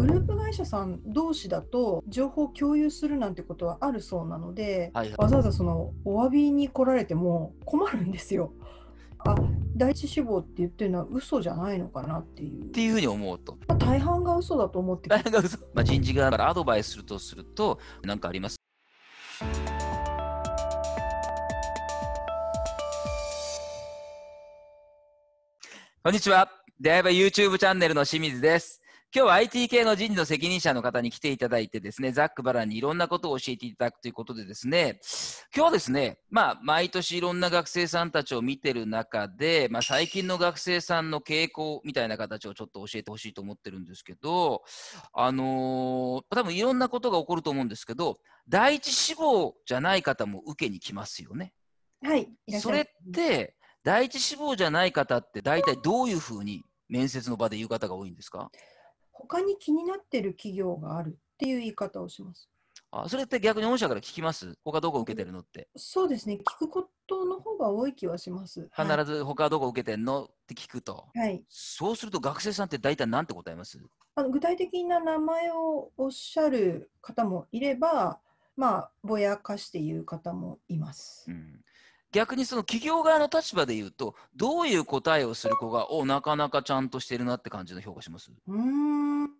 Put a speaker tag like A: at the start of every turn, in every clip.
A: グループ会社さん同士だと情報共有するなんてことはあるそうなので、はいわざわざそのお詫びに来られても困るんですよ。あ第一志望って言ってるのは嘘じゃないのかなっていう。
B: っていうふうに思うと。
A: まあ、大半が嘘だと思
B: って大半が嘘、まあ、人事側からアドバイスするとすると何かありますこんにちは。出会えば YouTube チャンネルの清水です。今日は IT 系の人事の責任者の方に来ていただいてですね、ザックバランにいろんなことを教えていただくということでですね、今日はですね、まあ、毎年いろんな学生さんたちを見てる中で、まあ、最近の学生さんの傾向みたいな形をちょっと教えてほしいと思ってるんですけど、あのー、多分いろんなことが起こると思うんですけど、第一志望じゃない方も受けに来ますよね。はい、いそれって第一志望じゃない方って大体どういうふうに面接の場で言う方が多いんですか
A: 他に気になってる企業があるっていう言い方をします。
B: あそれって逆に御社から聞きます他どこ受けてるのって。
A: そうですね、聞くことの方が多い気はします。必
B: ず他どこ受けてんのって聞くと。はい。そうすると学生さんって大体何て答えます
A: あの具体的な名前をおっしゃる方もいれば、まあ、ぼやかして言う方もいます。
B: うん逆にその企業側の立場で言うと、どういう答えをする子が、おなかなかちゃんとしてるなって感じの評価します
A: うん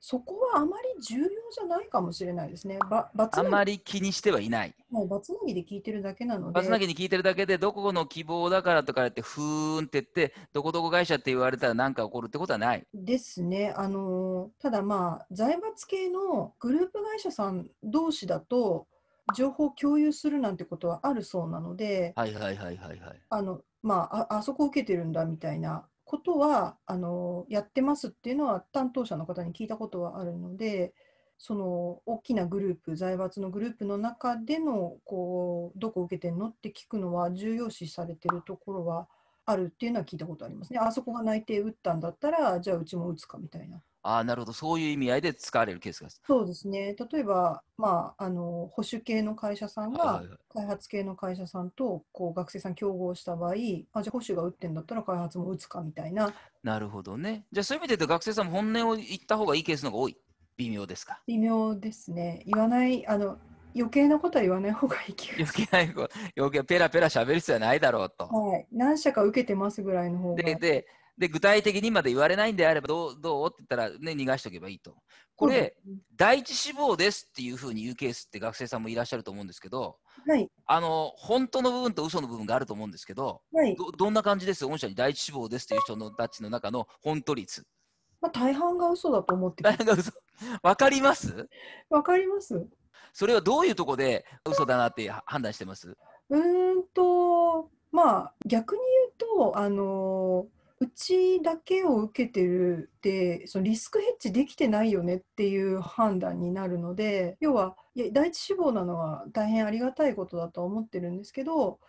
A: そこはあまり重要じゃないかもしれないですね。ばあまり
B: 気にしてはいない。
A: もうバツナギで聞いてるだけなので。バツナギに
B: 聞いてるだけで、どこの希望だからとか言って、ふーんって言って、どこどこ会社って言われたら何か起こるってことはない。
A: ですね。あのただまあ、財閥系のグループ会社さん同士だと、情報を共有するなんてことはあるそうなので、
B: はいはいはいはい
A: あのまあ、ああそこ受けてるんだみたいなことはあのやってますっていうのは担当者の方に聞いたことはあるので、その大きなグループ財閥のグループの中でのこうどこ受けてんのって聞くのは重要視されてるところはあるっていうのは聞いたことありますね。あそこが内定打ったんだったら、じゃあうちも打つかみたい
B: な。あなるほど、そういう意味合いで使われるケースが
A: そうですね、例えば、まあ、あの保守系の会社さんが、開発系の会社さんとこう学生さん競合した場合、あじゃあ保守が打ってんだったら開発も打つかみたいな。
B: なるほどね、じゃあそういう意味で言うと、学生さんも本音を言った方がいいケースの方が多い、微妙ですか。
A: 微妙ですね、言わないあの余計なことは言わない方がいい
B: 気がする。余計なこと、余計ペラペラ喋る必要はないだろうと。
A: はい。何社か受けてますぐらいの方が。で、
B: で、で具体的にまで言われないんであればどう、どうって言ったら、ね、逃がしておけばいいと。これ、うん、第一志望ですっていうふうに言うケースって学生さんもいらっしゃると思うんですけど、はい、あの本当の部分と嘘の部分があると思うんですけど、はい、どどんな感じです御社に第一志望ですっていう人のたちの中の本当率。
A: まあ、大半が嘘だと思って大半が嘘。
B: わかりますわかりますそれはどういうとこで嘘だなって判断してます
A: うんとまあ逆に言うとあのうちだけを受けてるってそのリスクヘッジできてないよねっていう判断になるので要はいや第一志望なのは大変ありがたいことだと思ってるんですけど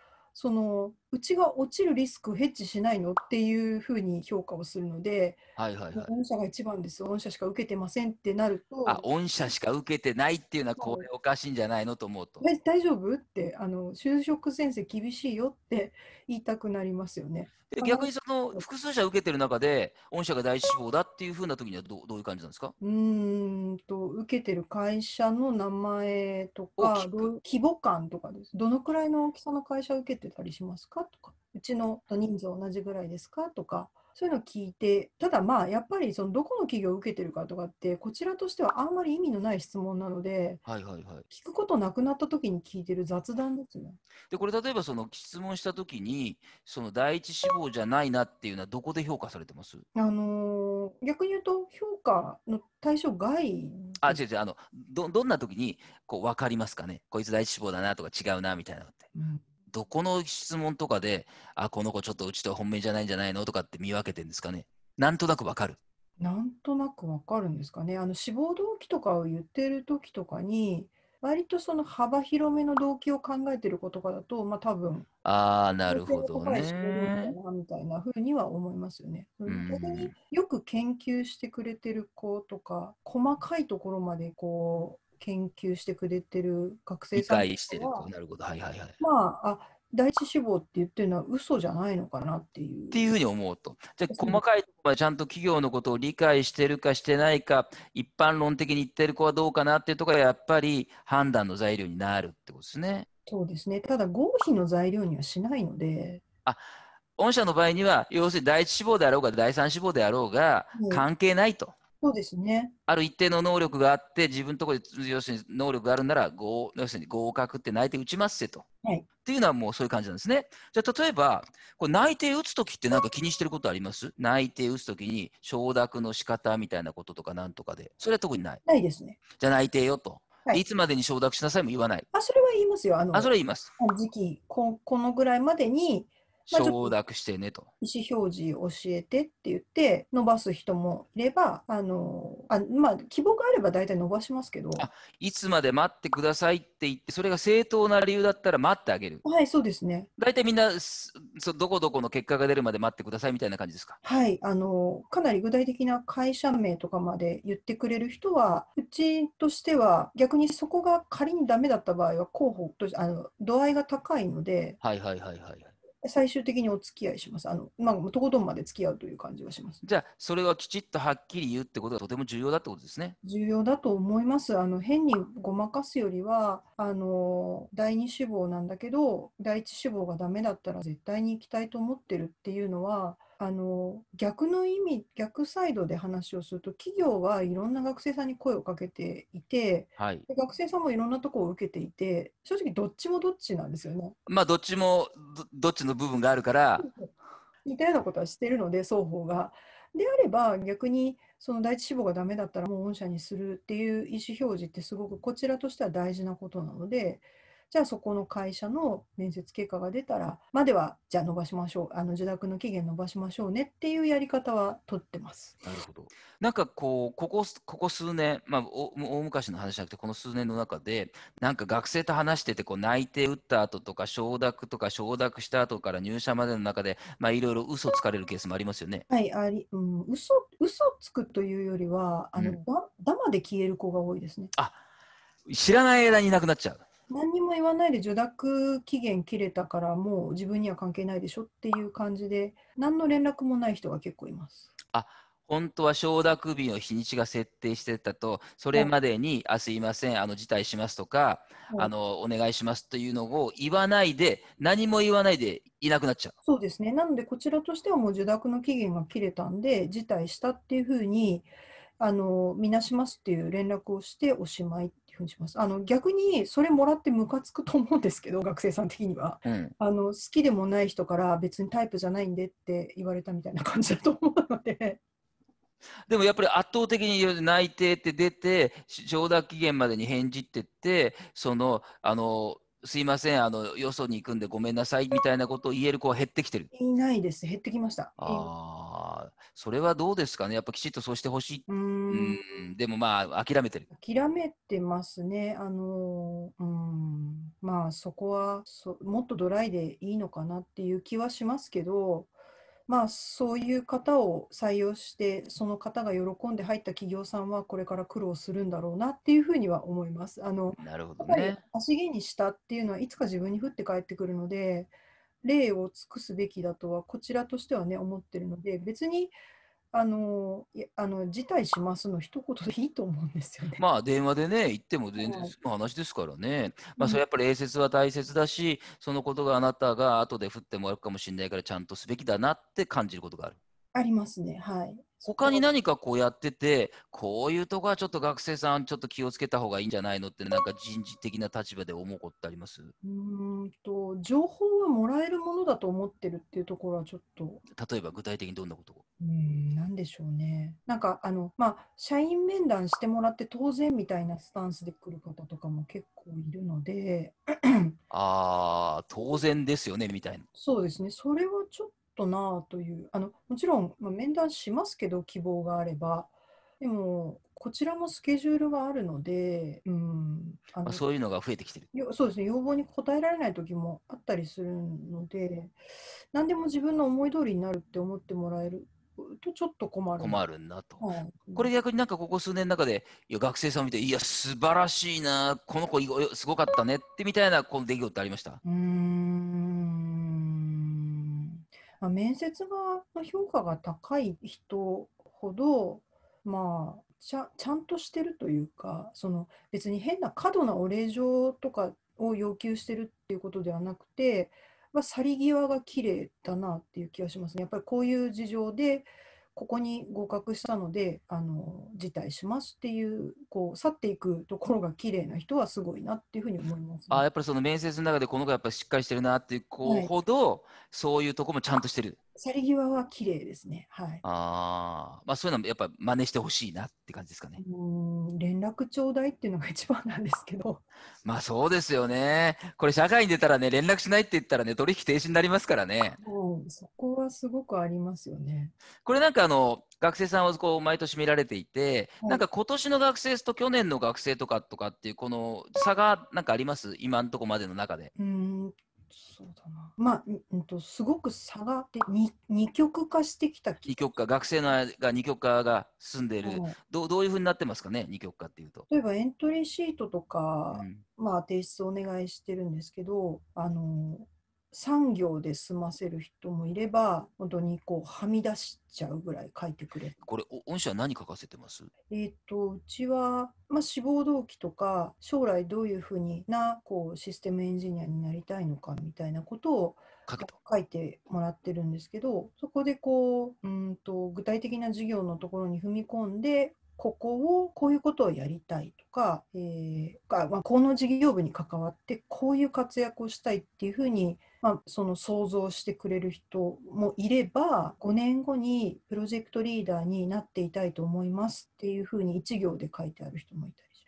A: そのうちが落ちるリスクヘッジしないのっていうふうに評価をするので、はいはいはい、御社が一番です、御社しか受けてませんってなると、あ
B: 御社しか受けてないっていうのは、これおかしいんじゃないのと思うと。
A: 大丈夫ってあの、就職先生厳しいよって言いたくなりますよね。
B: 逆にその複数社受けてる中で、御社が第一志望だっていうふうな時にはど、どういう感じなんですか
A: うんと、受けてる会社の名前とか、規模感とかです。どのくらいの大きさの会社受けてたりしますかとかうちの人数同じぐらいですかとかそういうのを聞いてただまあやっぱりそのどこの企業を受けてるかとかってこちらとしてはあんまり意味のない質問なので、
B: はいはいはい、聞く
A: ことなくなった時に聞いてる雑談ですね。
B: でこれ例えばその質問した時にその第一志望じゃないなっていうのはどこで評価されてます
A: あのー、逆に言うと評価の対象外
B: あ違う違うあのどどんな時にこう分かりますかねこいつ第一志望だなとか違うなみたいなって。うんどこの質問とかで、あ、この子ちょっとうちとは本命じゃないんじゃないのとかって見分けてるんですかね。なんとなくわかる。
A: なんとなくわかるんですかね。あの志望動機とかを言ってる時とかに、割とその幅広めの動機を考えてる子とかだと、まあ多分。
B: ああ、なるほどね。
A: みたいなふうには思いますよね。逆によく研究してくれてる子とか、細かいところまでこう、研究してくれてる学生さん理解してるとなるはいはいはい。まあ、あ第一志望って言ってるのは嘘じゃないのかなってい
B: う。っていうふうに思うと。じゃ細かいところはちゃんと企業のことを理解してるかしてないか、一般論的に言ってる子はどうかなっていうところがやっぱり判断の材料になるってことで
A: すね。そうですね。ただ、合否の材料にはしないので。あ
B: 御社の場合には、要するに第一志望であろうが、第三志望であろうが、関係ないと。
A: そうですね。
B: ある一定の能力があって、自分のところで、要するに能力があるなら、合要するに合格って内定打ちますせと、はい。っていうのはもうそういう感じなんですね。じゃあ、例えば、これ内定打つときってなんか気にしてることあります内定打つときに承諾の仕方みたいなこととかなんとかで。それは特にない。ないですね。じゃあ内定よと。はい、いつまでに承諾しなさいも言わない。あ、それは言いますよ。あのあ、それは言います。
A: 時期こ、このぐらいまでに
B: 承諾してねと。
A: 意思表示教えてって言って伸ばす人もいればあのあ、まあ、希望があれば大体伸ばしますけど
B: いつまで待ってくださいって言ってそれが正当な理由だったら待ってあげる
A: はいそうですね
B: 大体みんなそどこどこの結果が出るまで待ってくださいみたいな感じですか
A: はいあのかなり具体的な会社名とかまで言ってくれる人はうちとしては逆にそこが仮にダメだった場合は候補とあの度合いが高いので
B: はいはいはいはい
A: 最終的にお付き合いします。あのまあ、とことんまで付き合うという感じがします。
B: じゃあ、それはきちっとはっきり言うってことがとても重要だってことですね。
A: 重要だと思います。あの変にごまかすよりは、あの第二志望なんだけど、第一志望がダメだったら絶対に行きたいと思ってるっていうのは、あの逆の意味逆サイドで話をすると企業はいろんな学生さんに声をかけていて、はい、学生さんもいろんなところを受けていて正直どっちもどっちなんですよね。
B: まあどっちもどっちの部分があるから
A: 似たようなことはしてるので双方が。であれば逆にその第一志望がダメだったらもう御社にするっていう意思表示ってすごくこちらとしては大事なことなのでじゃあそこの会社の面接結果が出たらまではじゃあ伸ばしましょうあの受諾の期限伸ばしましょうねっていうやり方は取ってます。なるほ
B: どなんかこうここここ数年、まあ、大昔の話じゃなくてこの数年の中でなんか学生と話しててこう内定打った後とか承諾とか承諾した後から入社までの中で、まあ、いろいろ嘘つかれるケースもありますよね。
A: はいありうん、嘘嘘つくというよりはあの、うん、だダマで消える子が多いですね。
B: あ知らない間にいなくなっちゃう。
A: 何にも言わないで受諾期限切れたからもう自分には関係ないでしょっていう感じで何の連絡もない人が結構います。
B: あ本当は承諾日の日にちが設定してたと、それまでに、はい、あすいません、あの辞退しますとか、はい、あのお願いしますというのを言わないで、何も言わないでいなくなっちゃうそうです
A: ね、なのでこちらとしてはもう受諾の期限が切れたんで、辞退したっていうふうにあの見なしますっていう連絡をしておしまいっふうにします。あの逆にそれもらってムカつくと思うんですけど、学生さん的には、うん、あの好きでもない人から別にタイプじゃないんでって言われたみたいな感じだと思うので。
B: でもやっぱり圧倒的に内定って出て承諾期限までに返事ってってそのあのすいませんあのよそに行くんでごめんなさいみたいなことを言える子は減ってきてる
A: いないです減ってきました
B: ああそれはどうですかねやっぱきちっとそうしてほしいうんでもまあ諦めてる
A: 諦めてますねあのうんまあそこはそもっとドライでいいのかなっていう気はしますけどまあそういう方を採用してその方が喜んで入った企業さんはこれから苦労するんだろうなっていうふうには思います。あの
B: なるほどね
A: 足毛にしたっていうのはいつか自分に降って帰ってくるので例を尽くすべきだとはこちらとしてはね思ってるので別にあのあの辞退しますの一言でいいと思うんですよね。
B: まあ電話でね言っても全然その話ですからね、まあ、それやっぱり礼節は大切だし、そのことがあなたが後で振ってもらうかもしれないからちゃんとすべきだなって感じることがある。
A: ありますねはい。
B: 他に何かこうやってて、こういうとこはちょっと学生さん、ちょっと気をつけた方がいいんじゃないのって、なんか人事的な立場で思うことってありますう
A: んと、情報はもらえるものだと思ってるっていうところはちょっと。
B: 例えば具体的にどんなこと
A: うんなんでしょうね。なんかあの、まあ、社員面談してもらって当然みたいなスタンスで来る方とかも結構いるので。あ
B: あ、当然ですよねみたいな。
A: そうですね、それはちょっとなというあのもちろん、ま面談しますけど希望があればでもこちらもスケジュールがあるので、うんあの
B: そういうのが増えてきてる
A: そうですね要望に応えられない時もあったりするので何でも自分の思い通りになるって思ってもらえるとちょっと困る困る
B: なと、はい、これ逆になんかここ数年の中でいや学生さんを見ていや素晴らしいなこの子すごかったねってみたいなこの出来事ってありましたうん
A: まあ、面接が評価が高い人ほど、まあ、ちゃちゃんとしてるというかその別に変な過度なお礼状とかを要求してるっていうことではなくて、まあ、去り際が綺麗だなっていう気がしますね。やっぱりこういう事情でここに合格したのであの辞退しますっていうこう去っていくところが綺麗な人はすごいなっていうふうに思います、ね、
B: あやっぱりその面接の中でこの子やっぱしっかりしてるなっていう子ほど、はい、そういうとこもちゃんとしてる。
A: 去り際は綺麗ですね。はい。
B: ああ、まあそういうのもやっぱ真似してほしいなって感じですかね。
A: うん、連絡ちょうだいっていうのが一番なんですけど。
B: まあそうですよね。これ社会に出たらね、連絡しないって言ったらね、取引停止になりますからね。
A: そこはすごくありますよね。
B: これなんかあの学生さんをこう毎年見られていて、はい、なんか今年の学生と去年の学生とかとかっていうこの差がなんかあります今のとこまでの中で。
A: うんそうだなまあ、うんと、すごく差があって二極化してきた
B: 二極化学生のが二極化が進んでいる、はい、どどういうふうになってますかね二極化っていうと
A: 例えばエントリーシートとか、うん、まあ提出お願いしてるんですけどあの産業で済ませる人もいれば、本当にこうはみ出しちゃうぐらい書いてくれ
B: これ、御社は何書かせてます
A: えっ、と、うちは、まあ、志望動機とか、将来どういうふうになこうシステムエンジニアになりたいのかみたいなことを書いてもらってるんですけど、そこでこううんと具体的な事業のところに踏み込んで、ここをこういうことをやりたいとか、えー、まこの事業部に関わってこういう活躍をしたいっていうふうに、まあ、その想像してくれる人もいれば5年後にプロジェクトリーダーになっていたいと思いますっていうふうに1行で書いてある人もいたりし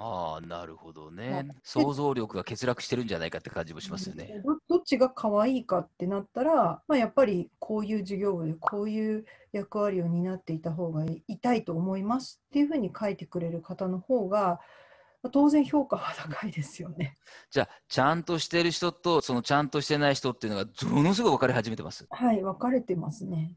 B: ああ、なるほどね、想像力が欠落してるんじゃないかって感じもしますよね。
A: どっちが可愛いかってなったら、まあ、やっぱりこういう事業部でこういう役割を担っていた方がいたいと思いますっていうふうに書いてくれる方の方が、当然評価は高いですよね。
B: じゃあ、ちゃんとしてる人と、そのちゃんとしてない人っていうのが、ものすごい分かれ始めてます。
A: はい、分かれてますね。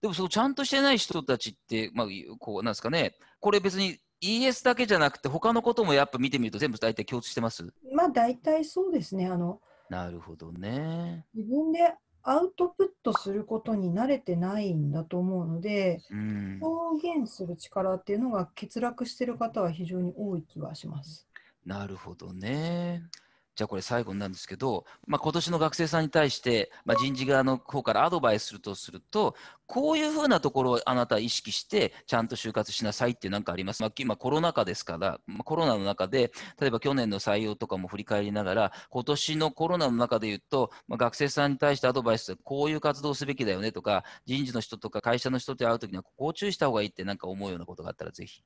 B: でも、そのちゃんとしてない人たちって、まあ、こう、なんですかね、これ別に ES だけじゃなくて、他のこともやっぱ見てみると、全部大体共通してます
A: まあ大体そうですね。あの
B: なるほどね。
A: 自分でアウトプットすることに慣れてないんだと思うので、うん、表現する力っていうのが欠落してる方は非常に多い気はします。
B: なるほどね。じゃあこれ最後になんですけど、まあ、今年の学生さんに対して、まあ、人事側の方からアドバイスするとすると、こういうふうなところをあなた意識して、ちゃんと就活しなさいって何かあります、まあ、今コロナ禍ですから、まあ、コロナの中で、例えば去年の採用とかも振り返りながら、今年のコロナの中で言うと、まあ、学生さんに対してアドバイス、こういう活動すべきだよねとか、人事の人とか会社の人と会うときには、ここを注意した方がいいってなんか思うようなことがあったら、ぜひ。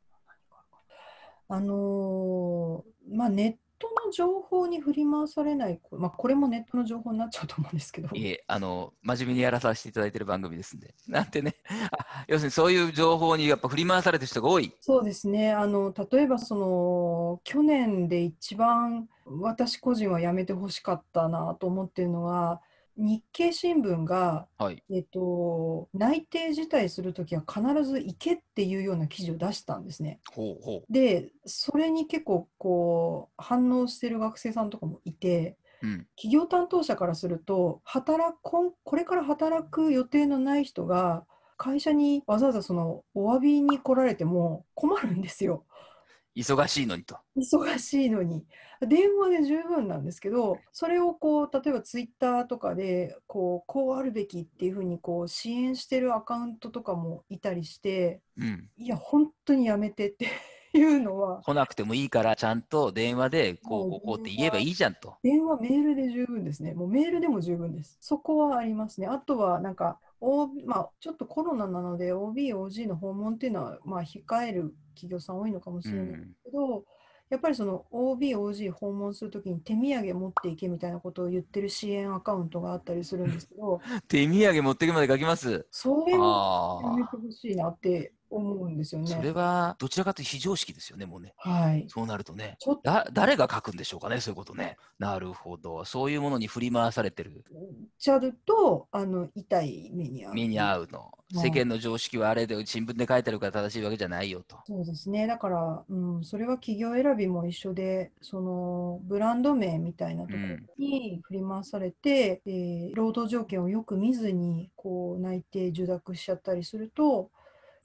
A: あのー、まあ、ネッの情報に振り回されない、まあ、これもネットの情報になっちゃうと思うんですけど。いえ、
B: あの、真面目にやらさせていただいてる番組ですんで。なんてね、あ要するにそういう情報にやっぱ振り回されてる人が多い。
A: そうですね、あの例えばその、去年で一番私個人はやめてほしかったなと思ってるのは、日経新聞が、はい、えと、内定辞退するときは必ず行けっていうような記事を出したんですね。
B: ほうほう
A: で、それに結構こう反応してる学生さんとかもいて、うん、企業担当者からすると働こ、これから働く予定のない人が、会社にわざわざそのお詫びに来られても困るんですよ。
B: 忙しいのにと。
A: 忙しいのに。電話で十分なんですけど、それをこう、例えばツイッターとかで、こう、こうあるべきっていうふうに、こう、支援してるアカウントとかもいたりして、うん、いや、本当にやめてっていうのは。
B: 来なくてもいいから、ちゃんと電話でこう、こう、こうって言えばいいじゃんと。
A: 電話、メールで十分ですね。もうメールでも十分です。そこはありますね。あとは、なんか、まあ、ちょっとコロナなので OB、OG の訪問っていうのは、まあ、控える企業さん多いのかもしれないけど、うん、やっぱりその OB、OG 訪問するときに手土産持っていけみたいなことを言ってる支援アカウントがあったりするんですけど
B: 手土産持っていくまで書きますそれもや
A: めてほしいなって思うんですよね。それ
B: はどちらかというと非常識ですよね、もうね。はい。そうなるとね。とだ誰が書くんでしょうかね、そういうことね。なるほど。そういうものに振り回されてる。
A: ちゃうと、あの、痛
B: い目に遭う。目に遭うの。世間の常識はあれで、新聞で書いてるから正しいわけじゃないよと。
A: そうですね。だから、うん、それは企業選びも一緒で、その、ブランド名みたいなところに振り回されて、うん、えー、労働条件をよく見ずに、こう、内定受諾しちゃったりすると、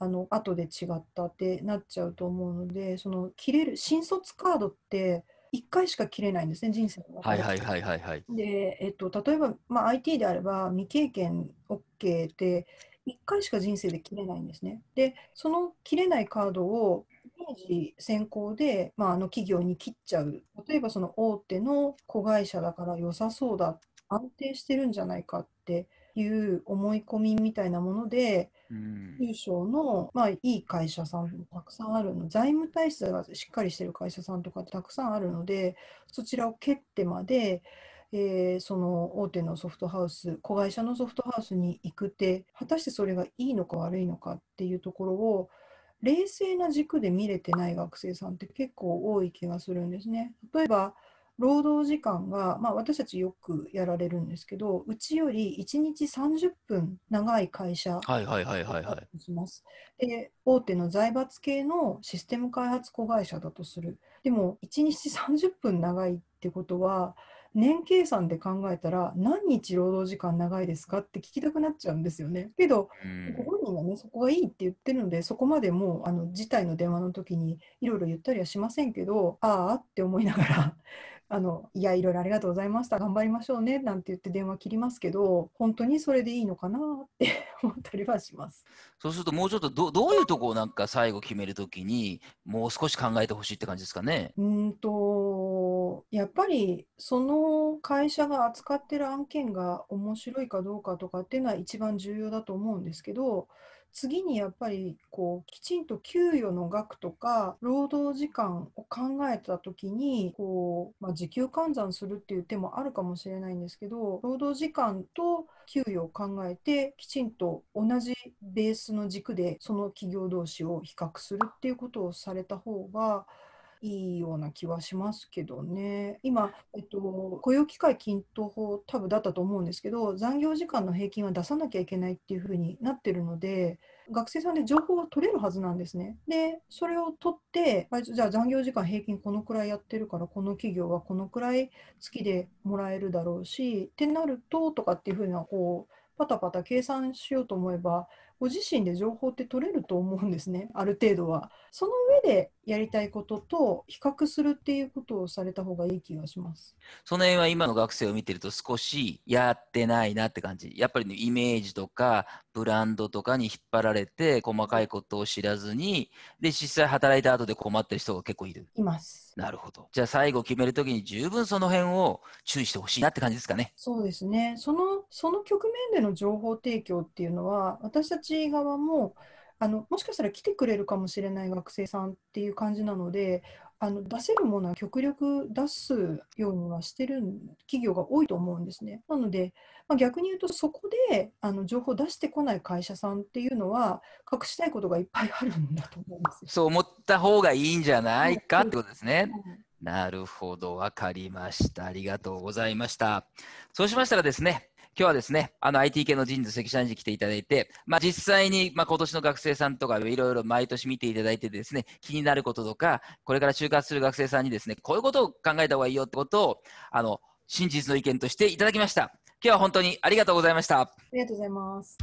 A: あの後で違ったってなっちゃうと思うのでその切れる新卒カードって1回しか切れないんですね人生の中で。
B: は
A: で、えっと、例えば、まあ、IT であれば未経験 OK で1回しか人生で切れないんですね。でその切れないカードを明治先行で、まあ、あの企業に切っちゃう例えばその大手の子会社だから良さそうだ安定してるんじゃないかっていう思い込みみたいなもので、中小の、まあ、いい会社さんもたくさんあるの財務体質がしっかりしてる会社さんとかたくさんあるのでそちらを蹴ってまで、えー、その大手のソフトハウス子会社のソフトハウスに行くって果たしてそれがいいのか悪いのかっていうところを冷静な軸で見れてない学生さんって結構多い気がするんですね。例えば労働時間が、まあ、私たちよくやられるんですけどうちより1日30分長い会社をしますで大手の財閥系のシステム開発子会社だとするでも1日30分長いってことは年計算で考えたら何日労働時間長いですかって聞きたくなっちゃうんですよね。けど、ご本人がねそこがいいって言ってるのでそこまでもうあの事態の電話の時にいろいろ言ったりはしませんけどああって思いながらあのいやいろいろありがとうございました頑張りましょうねなんて言って電話切りますけど本当にそれでいいのかなって思ったりはします
B: そうするともうちょっとどどういうとこをなんか最後決めるときにもう少し考えてほしいって感じですかね
A: うんとやっぱりその会社が扱ってる案件が面白いかどうかとかっていうのは一番重要だと思うんですけど次にやっぱりこうきちんと給与の額とか労働時間を考えた時にこう、まあ、時給換算するっていう手もあるかもしれないんですけど労働時間と給与を考えてきちんと同じベースの軸でその企業同士を比較するっていうことをされた方がいいような気はしますけどね。今、えっと、雇用機会均等法多分だったと思うんですけど、残業時間の平均は出さなきゃいけないっていうふうになってるので、学生さんで情報は取れるはずなんですね。で、それを取って、じゃあ残業時間平均このくらいやってるから、この企業はこのくらい月でもらえるだろうし、ってなると、とかっていうふうな、こう、パタパタ計算しようと思えばご自身で情報って取れると思うんですねある程度は。その上でやりたいことと比較するっていうことをされた方がいい気がします。
B: その辺は今の学生を見てると少しやってないなって感じ。やっぱり、ね、イメージとかブランドとかに引っ張られて細かいことを知らずにで実際働いた後で困ってる人が結構いる。います。なるほど。じゃあ最後決めるときに十分その辺を注意してほしいなって感じですかね。
A: そうですね。そのその局面での情報提供っていうのは私たち側もあのもしかしたら来てくれるかもしれない学生さんっていう感じなのであの出せるものは極力出すようにはしてる企業が多いと思うんですね。なので、まあ、逆に言うとそこであの情報を出してこない会社さんっていうのは隠したいことがいっぱいあるんだと思うんで
B: す。そう思った方がいいんじゃないかってことですね。なるほど、わかりました。ありがとうございました。そうしましたらですね、今日はですね、あの IT 系の人事、関社に来ていただいて、まあ、実際に、まあ、今年の学生さんとかいろいろ毎年見ていただいてですね、気になることとか、これから就活する学生さんにですね、こういうことを考えた方がいいよってことを、あの、真実の意見としていただきました。今日は本当にありがとうございました。あ
A: りがとうございま
B: す。